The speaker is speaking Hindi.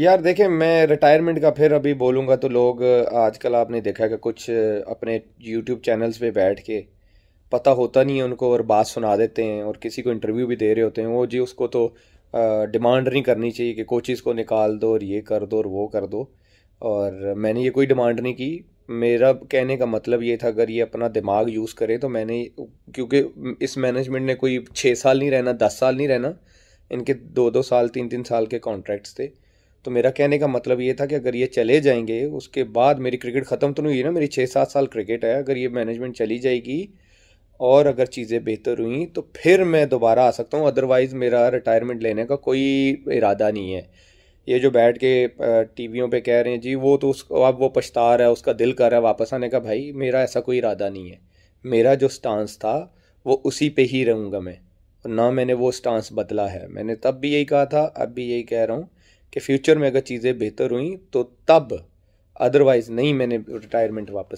यार देखें मैं रिटायरमेंट का फिर अभी बोलूँगा तो लोग आजकल आपने देखा कि कुछ अपने यूट्यूब चैनल्स पे बैठ के पता होता नहीं है उनको और बात सुना देते हैं और किसी को इंटरव्यू भी दे रहे होते हैं वो जी उसको तो डिमांड नहीं करनी चाहिए कि कोचिज़ को निकाल दो और ये कर दो और वो कर दो और मैंने ये कोई डिमांड नहीं की मेरा कहने का मतलब ये था अगर ये अपना दिमाग यूज़ करे तो मैंने क्योंकि इस मैनेजमेंट ने कोई छः साल नहीं रहना दस साल नहीं रहना इनके दो दो साल तीन तीन साल के कॉन्ट्रैक्ट्स थे तो मेरा कहने का मतलब ये था कि अगर ये चले जाएंगे उसके बाद मेरी क्रिकेट ख़त्म तो नहीं हुई ना मेरी छः सात साल क्रिकेट है अगर ये मैनेजमेंट चली जाएगी और अगर चीज़ें बेहतर हुई तो फिर मैं दोबारा आ सकता हूँ अदरवाइज़ मेरा रिटायरमेंट लेने का कोई इरादा नहीं है ये जो बैठ के टीवीयों पे कह रहे हैं जी वो तो उसको अब वो पछता रहा है उसका दिल कर रहा है वापस आने का भाई मेरा ऐसा कोई इरादा नहीं है मेरा जो स्टांस था वो उसी पे ही रहूँगा मैं ना मैंने वो स्टांस बदला है मैंने तब भी यही कहा था अब भी यही कह रहा हूँ कि फ्यूचर में अगर चीज़ें बेहतर हुई तो तब अदरवाइज़ नहीं मैंने रिटायरमेंट वापस